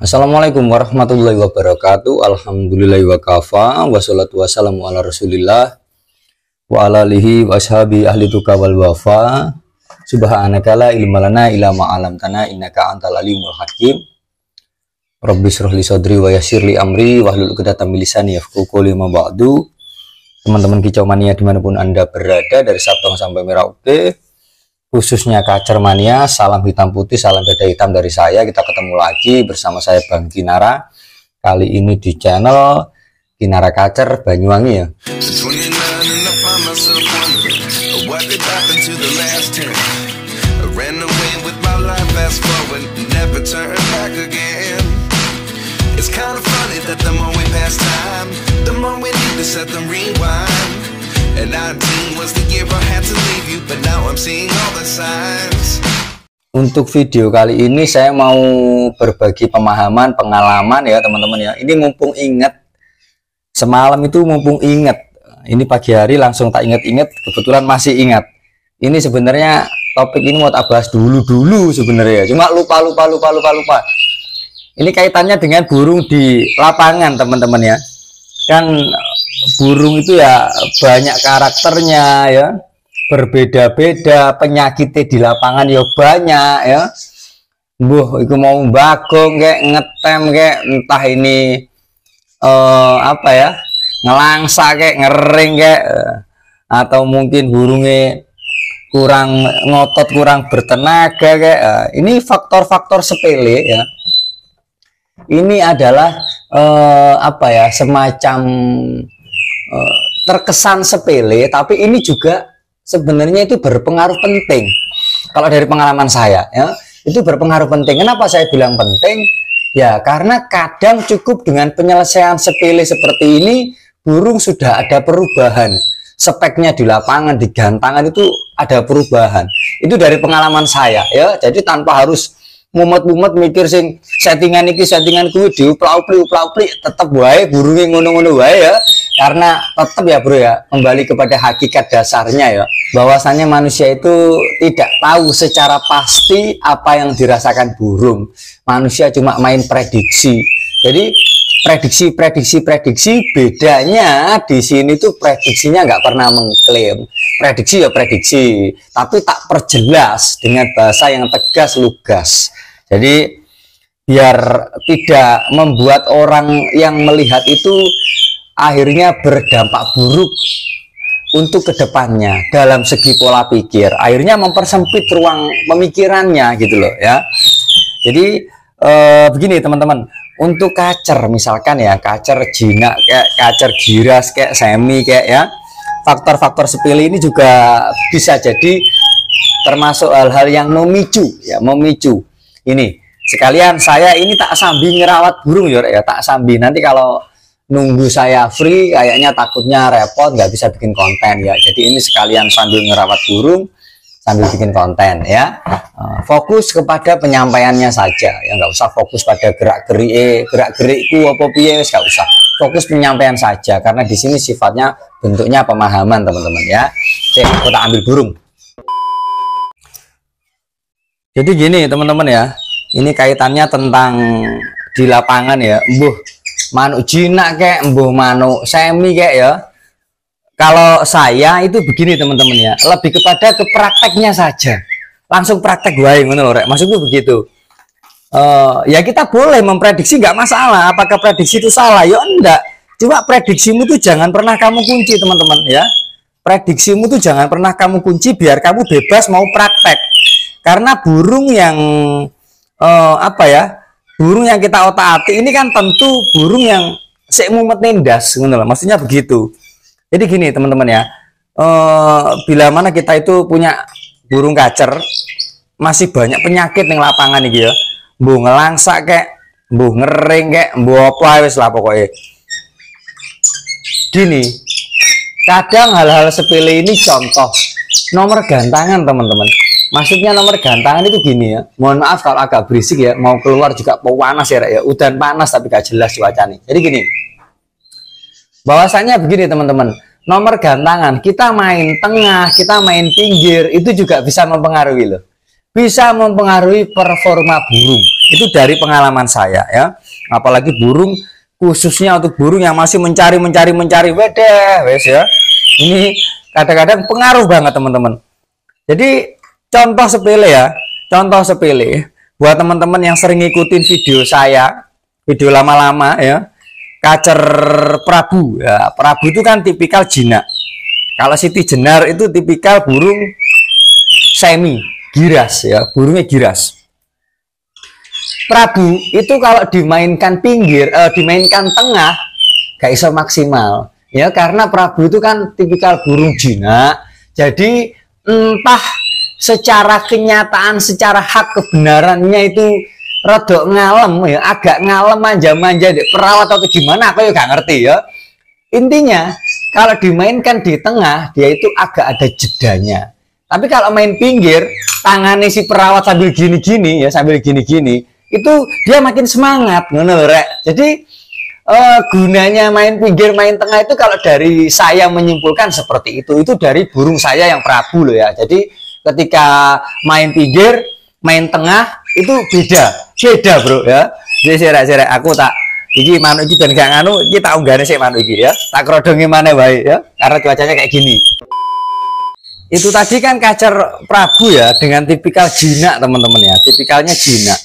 Assalamualaikum warahmatullahi wabarakatuh Alhamdulillahi wa Wassalatu wassalamu ala rasulillah Wa ala alihi wa ashabi ahli tuka wal wafa Subhanaka la ilmalana ilama alam tanah Innaka antal alimul hakim Rabbi li sodri wa li amri Wahlul kedatam milisani yafkuku lima ba'du Teman-teman kicau mania dimanapun anda berada Dari Sabang sampai Merauke khususnya Kacermania. Salam hitam putih, salam dada hitam dari saya. Kita ketemu lagi bersama saya Bang Kinara. Kali ini di channel Kinara Kacer Banyuwangi ya. set them rewind. Untuk video kali ini saya mau berbagi pemahaman, pengalaman ya teman-teman ya. Ini mumpung inget semalam itu mumpung inget. Ini pagi hari langsung tak inget-inget, kebetulan masih ingat. Ini sebenarnya topik ini mau tak bahas dulu-dulu sebenarnya. Ya. Cuma lupa lupa lupa lupa lupa. Ini kaitannya dengan burung di lapangan teman-teman ya. Kan burung itu ya banyak karakternya ya berbeda-beda penyakitnya di lapangan ya banyak ya buh itu mau bagong kayak ngetem kayak entah ini uh, apa ya ngelangsa kayak ngering kayak eh, atau mungkin burungnya kurang ngotot kurang bertenaga kayak uh, ini faktor-faktor sepele ya ini adalah uh, apa ya semacam Eh, terkesan sepele tapi ini juga sebenarnya itu berpengaruh penting kalau dari pengalaman saya ya itu berpengaruh penting kenapa saya bilang penting ya karena kadang cukup dengan penyelesaian sepele seperti ini burung sudah ada perubahan speknya di lapangan di gantangan itu ada perubahan itu dari pengalaman saya ya jadi tanpa harus mumet-mumet mikir sing settingan ini, settingan kuwi diuplau pli uplau pli tetep wae burunge ngono-ngono wae ya karena tetap ya bro ya kembali kepada hakikat dasarnya ya bahwasannya manusia itu tidak tahu secara pasti apa yang dirasakan burung manusia cuma main prediksi jadi prediksi prediksi prediksi bedanya di sini tuh prediksinya nggak pernah mengklaim prediksi ya prediksi tapi tak perjelas dengan bahasa yang tegas lugas jadi biar tidak membuat orang yang melihat itu akhirnya berdampak buruk untuk kedepannya dalam segi pola pikir akhirnya mempersempit ruang pemikirannya gitu loh ya jadi e, begini teman-teman untuk kacer misalkan ya kacer jinak kayak kacer giras kayak semi kayak ya faktor-faktor sepele ini juga bisa jadi termasuk hal-hal yang memicu ya memicu ini sekalian saya ini tak sambil ngerawat burung ya, ya. tak sambil nanti kalau nunggu saya free kayaknya takutnya repot nggak bisa bikin konten ya jadi ini sekalian sambil ngerawat burung sambil bikin konten ya eh, fokus kepada penyampaiannya saja ya nggak usah fokus pada gerak gerik gerak gerikku apa piye nggak usah fokus penyampaian saja karena di sini sifatnya bentuknya pemahaman teman-teman ya oke kita ambil burung jadi gini teman-teman ya ini kaitannya tentang di lapangan ya buh manuk jinak kayak embuh manuk semi kayak ya kalau saya itu begini teman-teman ya lebih kepada ke prakteknya saja langsung praktek wae ngono lho rek maksudku begitu uh, ya kita boleh memprediksi nggak masalah apakah prediksi itu salah ya enggak cuma prediksimu itu jangan pernah kamu kunci teman-teman ya prediksimu itu jangan pernah kamu kunci biar kamu bebas mau praktek karena burung yang uh, apa ya burung yang kita otak-atik ini kan tentu burung yang seumur nindas, nendas Maksudnya begitu. Jadi gini teman-teman ya. E, bila mana kita itu punya burung kacer masih banyak penyakit yang lapangan nih, ya. bu ngelangsak kek, bu ngering kek, bu apa wis lah pokoknya. Gini, kadang hal-hal sepele ini contoh nomor gantangan teman-teman Maksudnya nomor gantangan itu gini ya. Mohon maaf kalau agak berisik ya, mau keluar juga mau panas ya, udah ya. udah panas tapi gak jelas cuaca nih. Jadi gini. Bahwasanya begini teman-teman. Nomor gantangan, kita main tengah, kita main pinggir, itu juga bisa mempengaruhi loh. Bisa mempengaruhi performa burung. Itu dari pengalaman saya ya. Apalagi burung khususnya untuk burung yang masih mencari mencari mencari wedeh wes ya. Ini kadang-kadang pengaruh banget teman-teman. Jadi Contoh sepele ya, contoh sepele buat teman-teman yang sering ngikutin video saya, video lama-lama ya. Kacer Prabu, ya, Prabu itu kan tipikal jinak. Kalau Siti Jenar itu tipikal burung semi giras ya, burungnya giras. Prabu itu kalau dimainkan pinggir, eh, dimainkan tengah, gak iso maksimal ya karena Prabu itu kan tipikal burung jinak. Jadi entah secara kenyataan secara hak kebenarannya itu redok ngalem ya agak ngalem manja-manja perawat atau gimana aku juga ya ngerti ya intinya kalau dimainkan di tengah dia itu agak ada jedanya tapi kalau main pinggir tangannya si perawat sambil gini-gini ya sambil gini-gini itu dia makin semangat menurut rek jadi uh, gunanya main pinggir main tengah itu kalau dari saya menyimpulkan seperti itu itu dari burung saya yang prabu loh ya jadi ketika main pinggir main tengah itu beda beda bro ya jadi serak serak aku tak iki manuk iki dan gak nganu iki tak unggane sik manuk iki ya tak kerodongi mana baik ya karena cuacanya kayak gini itu tadi kan kacer Prabu ya dengan tipikal jinak teman-teman ya tipikalnya jinak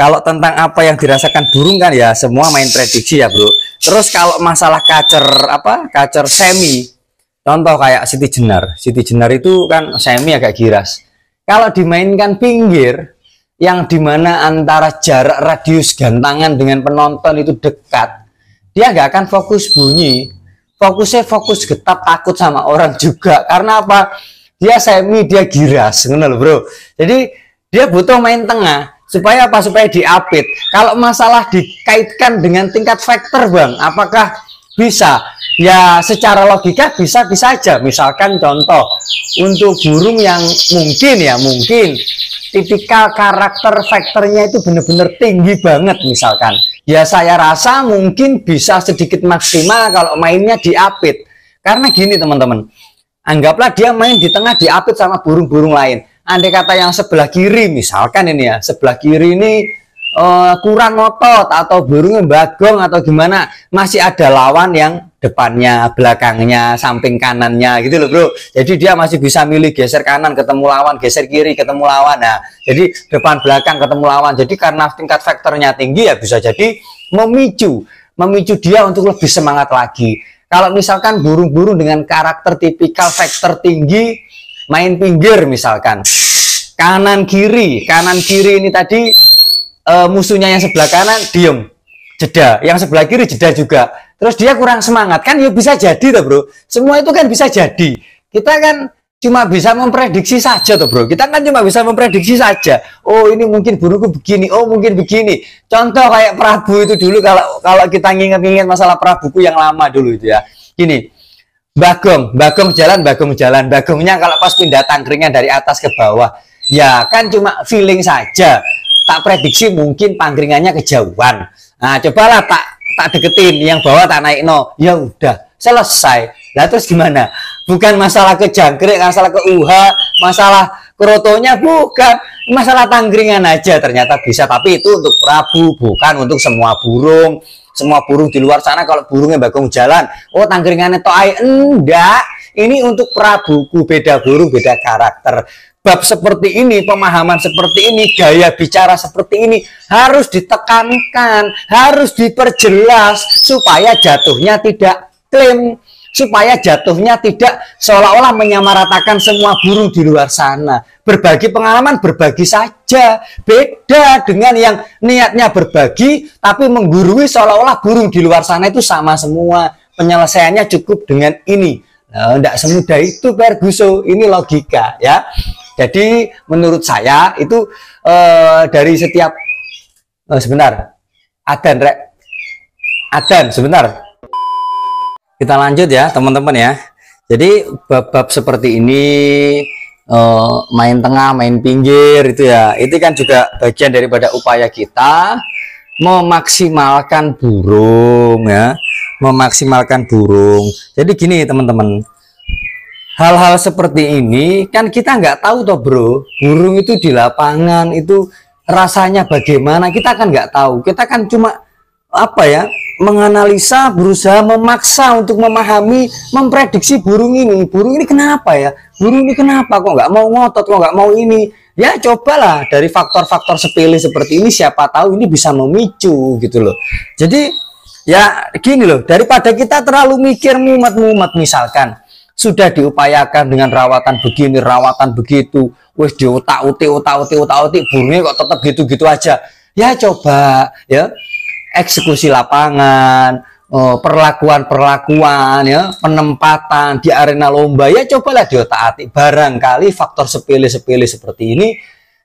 kalau tentang apa yang dirasakan burung kan ya semua main prediksi ya bro terus kalau masalah kacer apa kacer semi Contoh kayak Siti Jenar. Siti Jenar itu kan semi agak ya, giras. Kalau dimainkan pinggir, yang dimana antara jarak radius gantangan dengan penonton itu dekat, dia nggak akan fokus bunyi. Fokusnya fokus getap takut sama orang juga. Karena apa? Dia semi, dia giras, kenal bro. Jadi dia butuh main tengah supaya apa supaya diapit kalau masalah dikaitkan dengan tingkat faktor bang apakah bisa Ya secara logika bisa-bisa aja Misalkan contoh untuk burung yang mungkin ya mungkin tipikal karakter faktornya itu benar-benar tinggi banget misalkan. Ya saya rasa mungkin bisa sedikit maksimal kalau mainnya diapit. Karena gini teman-teman, anggaplah dia main di tengah diapit sama burung-burung lain. Andai kata yang sebelah kiri misalkan ini ya, sebelah kiri ini uh, kurang otot atau burungnya bagong atau gimana, masih ada lawan yang depannya, belakangnya, samping kanannya gitu loh bro. Jadi dia masih bisa milih geser kanan ketemu lawan, geser kiri ketemu lawan. Nah, jadi depan belakang ketemu lawan. Jadi karena tingkat faktornya tinggi ya bisa jadi memicu, memicu dia untuk lebih semangat lagi. Kalau misalkan burung-burung dengan karakter tipikal faktor tinggi main pinggir misalkan kanan kiri, kanan kiri ini tadi e, musuhnya yang sebelah kanan diem jeda, yang sebelah kiri jeda juga terus dia kurang semangat kan ya bisa jadi tuh bro semua itu kan bisa jadi kita kan cuma bisa memprediksi saja tuh bro kita kan cuma bisa memprediksi saja oh ini mungkin buruku begini oh mungkin begini contoh kayak Prabu itu dulu kalau kalau kita nginget ingat masalah Prabuku yang lama dulu itu ya gini Bagong Bagong jalan Bagong jalan Bagongnya kalau pas pindah tangkringnya dari atas ke bawah ya kan cuma feeling saja tak prediksi mungkin pangkringannya kejauhan nah cobalah tak tak deketin yang bawa tak naik no ya udah selesai lah terus gimana bukan masalah ke jangkrik masalah ke uha masalah kerotonya bukan masalah tanggringan aja ternyata bisa tapi itu untuk prabu bukan untuk semua burung semua burung di luar sana kalau burungnya bagong jalan oh tanggringannya toai enggak ini untuk prabuku beda burung beda karakter bab seperti ini, pemahaman seperti ini, gaya bicara seperti ini harus ditekankan, harus diperjelas supaya jatuhnya tidak klaim, supaya jatuhnya tidak seolah-olah menyamaratakan semua burung di luar sana. Berbagi pengalaman, berbagi saja. Beda dengan yang niatnya berbagi tapi menggurui seolah-olah burung di luar sana itu sama semua. Penyelesaiannya cukup dengan ini. Nah, tidak semudah itu Perguso, ini logika ya. Jadi menurut saya itu eh, dari setiap oh, sebentar adan rek adan sebentar kita lanjut ya teman-teman ya. Jadi bab-bab seperti ini eh, main tengah, main pinggir itu ya. Itu kan juga bagian daripada upaya kita memaksimalkan burung ya memaksimalkan burung jadi gini teman-teman hal-hal seperti ini kan kita nggak tahu toh bro burung itu di lapangan itu rasanya bagaimana kita kan nggak tahu kita kan cuma apa ya menganalisa berusaha memaksa untuk memahami memprediksi burung ini burung ini kenapa ya burung ini kenapa kok nggak mau ngotot kok nggak mau ini ya cobalah dari faktor-faktor sepele seperti ini siapa tahu ini bisa memicu gitu loh jadi ya gini loh daripada kita terlalu mikir mumet-mumet misalkan sudah diupayakan dengan rawatan begini, rawatan begitu, wes diotak uti otak uti otak uti burungnya kok tetap gitu-gitu aja. Ya coba ya eksekusi lapangan, eh, perlakuan-perlakuan ya, penempatan di arena lomba ya cobalah diotak-atik. Barangkali faktor sepele-sepele seperti ini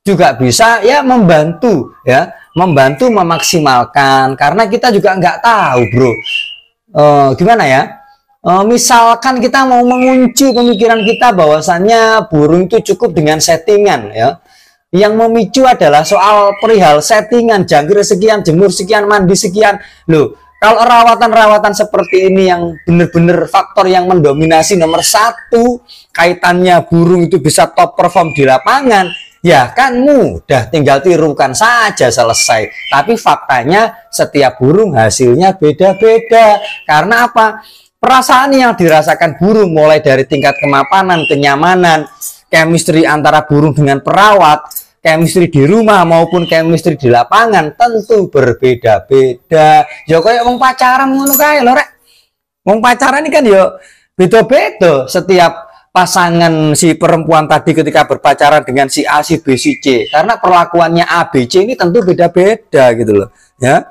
juga bisa ya membantu ya, membantu memaksimalkan karena kita juga nggak tahu, Bro. E, gimana ya? Eh, misalkan kita mau mengunci pemikiran kita bahwasannya burung itu cukup dengan settingan ya. Yang memicu adalah soal perihal settingan, jangkir sekian, jemur sekian, mandi sekian. Loh, kalau rawatan-rawatan seperti ini yang benar-benar faktor yang mendominasi nomor satu kaitannya burung itu bisa top perform di lapangan, ya kan mudah tinggal tirukan saja selesai. Tapi faktanya setiap burung hasilnya beda-beda. Karena apa? Perasaan yang dirasakan burung mulai dari tingkat kemapanan, kenyamanan, chemistry antara burung dengan perawat, chemistry di rumah maupun chemistry di lapangan tentu berbeda-beda. Ya kayak wong pacaran ngono kae lho rek. Wong pacaran ini kan yo ya beda-beda setiap pasangan si perempuan tadi ketika berpacaran dengan si A, si B, si C karena perlakuannya A, B, C ini tentu beda-beda gitu loh ya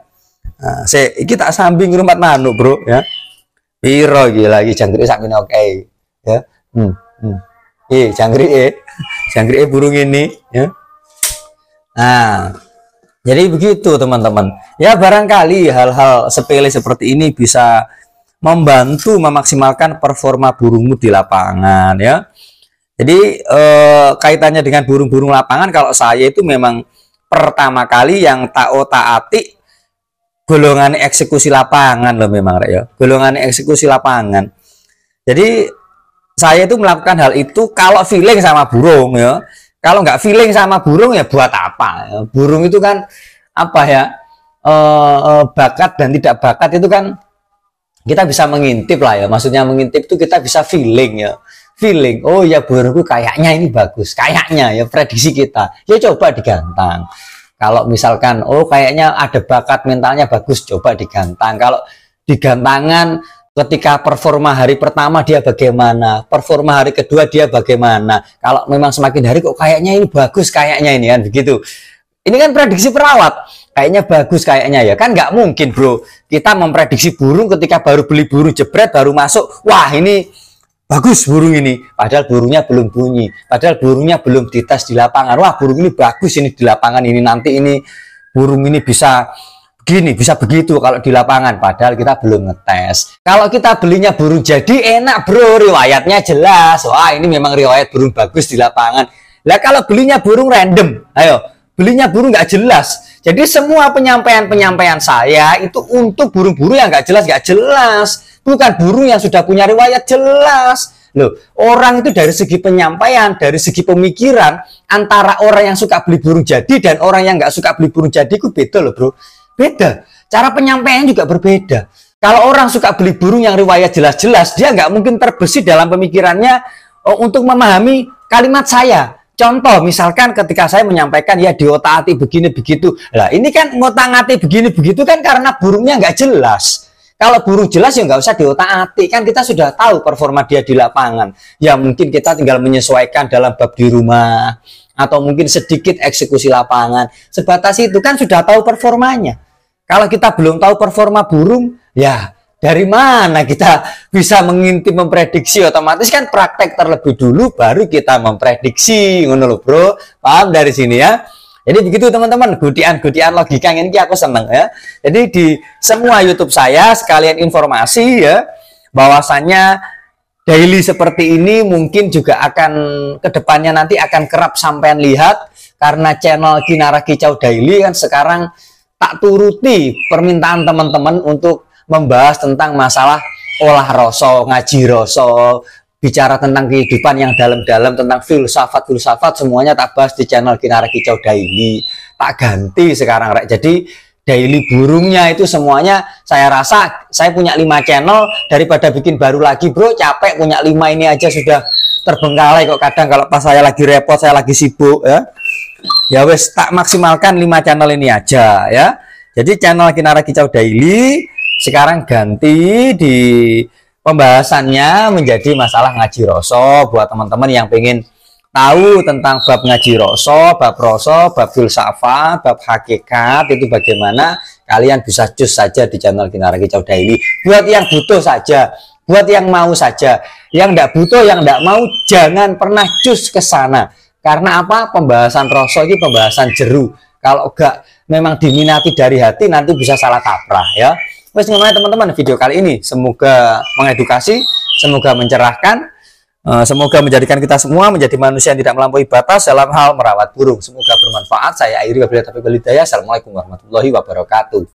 nah, saya, kita sambing rumah manuk bro ya Piro iki lagi jangkrik sak ngene oke. Ya. Hmm. hmm. Eh, jangkrik eh. Jangkrik eh burung ini ya. Nah, jadi begitu teman-teman. Ya barangkali hal-hal sepele seperti ini bisa membantu memaksimalkan performa burungmu di lapangan ya. Jadi eh, kaitannya dengan burung-burung lapangan kalau saya itu memang pertama kali yang tak otak-atik golongan eksekusi lapangan loh memang Rek ya. Golongan eksekusi lapangan. Jadi saya itu melakukan hal itu kalau feeling sama burung ya. Kalau nggak feeling sama burung ya buat apa? Burung itu kan apa ya? E, bakat dan tidak bakat itu kan kita bisa mengintip lah ya. Maksudnya mengintip itu kita bisa feeling ya. Feeling, oh ya burungku kayaknya ini bagus, kayaknya ya prediksi kita. Ya coba digantang. Kalau misalkan, oh kayaknya ada bakat mentalnya bagus, coba digantang. Kalau digantangan ketika performa hari pertama dia bagaimana, performa hari kedua dia bagaimana. Kalau memang semakin hari kok kayaknya ini bagus, kayaknya ini kan begitu. Ini kan prediksi perawat, kayaknya bagus kayaknya ya kan nggak mungkin bro. Kita memprediksi burung ketika baru beli burung jebret baru masuk, wah ini bagus burung ini padahal burungnya belum bunyi padahal burungnya belum dites di lapangan wah burung ini bagus ini di lapangan ini nanti ini burung ini bisa begini bisa begitu kalau di lapangan padahal kita belum ngetes kalau kita belinya burung jadi enak bro riwayatnya jelas wah ini memang riwayat burung bagus di lapangan lah kalau belinya burung random ayo belinya burung nggak jelas jadi semua penyampaian-penyampaian saya itu untuk burung-burung yang nggak jelas nggak jelas bukan burung yang sudah punya riwayat jelas. Loh, orang itu dari segi penyampaian, dari segi pemikiran, antara orang yang suka beli burung jadi dan orang yang nggak suka beli burung jadi itu beda loh bro. Beda. Cara penyampaian juga berbeda. Kalau orang suka beli burung yang riwayat jelas-jelas, dia nggak mungkin terbesit dalam pemikirannya oh, untuk memahami kalimat saya. Contoh, misalkan ketika saya menyampaikan ya diotak-atik begini begitu. Lah, ini kan ngotak-atik begini begitu kan karena burungnya nggak jelas. Kalau guru jelas ya nggak usah diotak-atik kan kita sudah tahu performa dia di lapangan. Ya mungkin kita tinggal menyesuaikan dalam bab di rumah atau mungkin sedikit eksekusi lapangan. Sebatas itu kan sudah tahu performanya. Kalau kita belum tahu performa burung, ya dari mana kita bisa mengintip memprediksi otomatis kan praktek terlebih dulu baru kita memprediksi ngono loh bro paham dari sini ya jadi begitu teman-teman, gudian-gudian logika ini aku seneng ya. Jadi di semua YouTube saya sekalian informasi ya bahwasannya daily seperti ini mungkin juga akan kedepannya nanti akan kerap sampean lihat karena channel Kinara Kicau Daily kan sekarang tak turuti permintaan teman-teman untuk membahas tentang masalah olah rasa, ngaji rasa, bicara tentang kehidupan yang dalam-dalam tentang filsafat filsafat semuanya tak bahas di channel Kinara Kicau Daily tak ganti sekarang rek jadi daily burungnya itu semuanya saya rasa saya punya lima channel daripada bikin baru lagi bro capek punya lima ini aja sudah terbengkalai kok kadang kalau pas saya lagi repot saya lagi sibuk ya ya wes tak maksimalkan lima channel ini aja ya jadi channel Kinara Kicau Daily sekarang ganti di pembahasannya menjadi masalah ngaji rasa buat teman-teman yang pengen tahu tentang bab ngaji rasa, bab rasa, bab filsafat, bab hakikat itu bagaimana kalian bisa cus saja di channel Kinara Kicau Daily buat yang butuh saja buat yang mau saja yang tidak butuh yang tidak mau jangan pernah cus ke sana karena apa pembahasan rasa ini pembahasan jeru kalau enggak memang diminati dari hati nanti bisa salah kaprah ya Wes gimana teman-teman video kali ini semoga mengedukasi, semoga mencerahkan, eh, semoga menjadikan kita semua menjadi manusia yang tidak melampaui batas dalam hal merawat burung. Semoga bermanfaat. Saya Airi Tapi Taufiq Assalamualaikum warahmatullahi wabarakatuh.